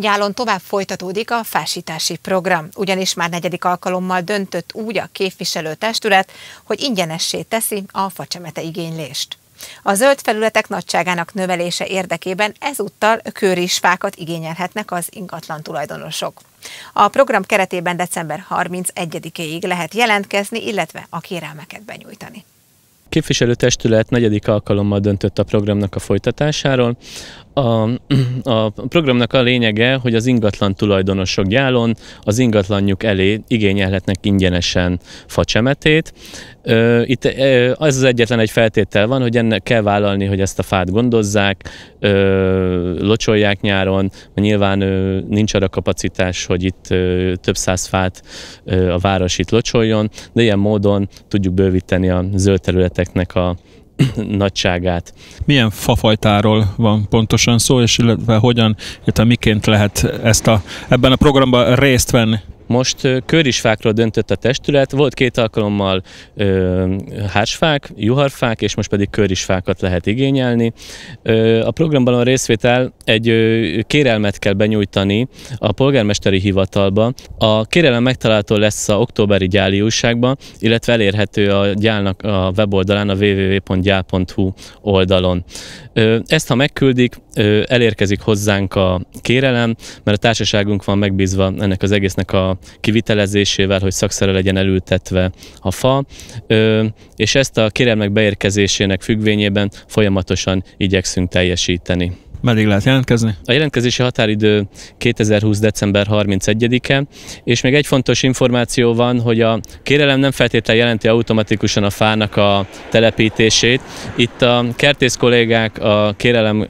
Nyálon tovább folytatódik a fásítási program, ugyanis már negyedik alkalommal döntött úgy a képviselőtestület, hogy ingyenessé teszi a facsemete igénylést. A zöld felületek nagyságának növelése érdekében ezúttal kőrisfákat igényelhetnek az ingatlan tulajdonosok. A program keretében december 31 ig lehet jelentkezni, illetve a kérelmeket benyújtani képviselőtestület negyedik alkalommal döntött a programnak a folytatásáról. A, a programnak a lényege, hogy az ingatlan tulajdonosok gyálon az ingatlanjuk elé igényelhetnek ingyenesen facsemetét. Itt az az egyetlen egy feltétel van, hogy ennek kell vállalni, hogy ezt a fát gondozzák, locsolják nyáron, nyilván nincs arra kapacitás, hogy itt több száz fát a város itt locsoljon, de ilyen módon tudjuk bővíteni a zöld területeknek a nagyságát. Milyen fafajtáról van pontosan szó, és illetve hogyan, illetve miként lehet ezt a, ebben a programban részt venni? Most körisfákról döntött a testület, volt két alkalommal ö, hársfák, juharfák, és most pedig körisfákat lehet igényelni. Ö, a programban a részvétel egy ö, kérelmet kell benyújtani a polgármesteri hivatalba. A kérelem megtalálható lesz a októberi gyáli újságban, illetve elérhető a gyálnak a weboldalán, a www.gyál.hu oldalon. Ö, ezt, ha megküldik, ö, elérkezik hozzánk a kérelem, mert a társaságunk van megbízva ennek az egésznek a kivitelezésével, hogy szakszere legyen elültetve a fa, és ezt a kérelmek beérkezésének függvényében folyamatosan igyekszünk teljesíteni. Meddig lehet jelentkezni? A jelentkezési határidő 2020. december 31-e, és még egy fontos információ van, hogy a kérelem nem feltétlenül jelenti automatikusan a fának a telepítését. Itt a kertész kollégák a kérelem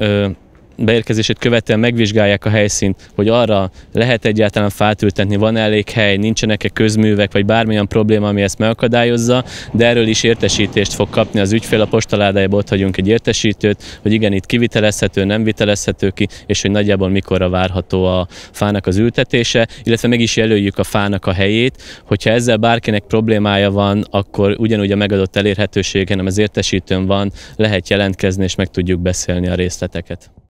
beérkezését követően megvizsgálják a helyszínt, hogy arra lehet egyáltalán fát ültetni, van elég hely, nincsenek-e közművek, vagy bármilyen probléma, ami ezt megakadályozza, de erről is értesítést fog kapni az ügyfél, a postaládájába ott hagyunk egy értesítőt, hogy igen, itt kivitelezhető, nem vitelezhető ki, és hogy nagyjából mikorra várható a fának az ültetése, illetve meg is jelöljük a fának a helyét, hogyha ezzel bárkinek problémája van, akkor ugyanúgy a megadott elérhetőségen, hanem az értesítőn van, lehet jelentkezni, és meg tudjuk beszélni a részleteket.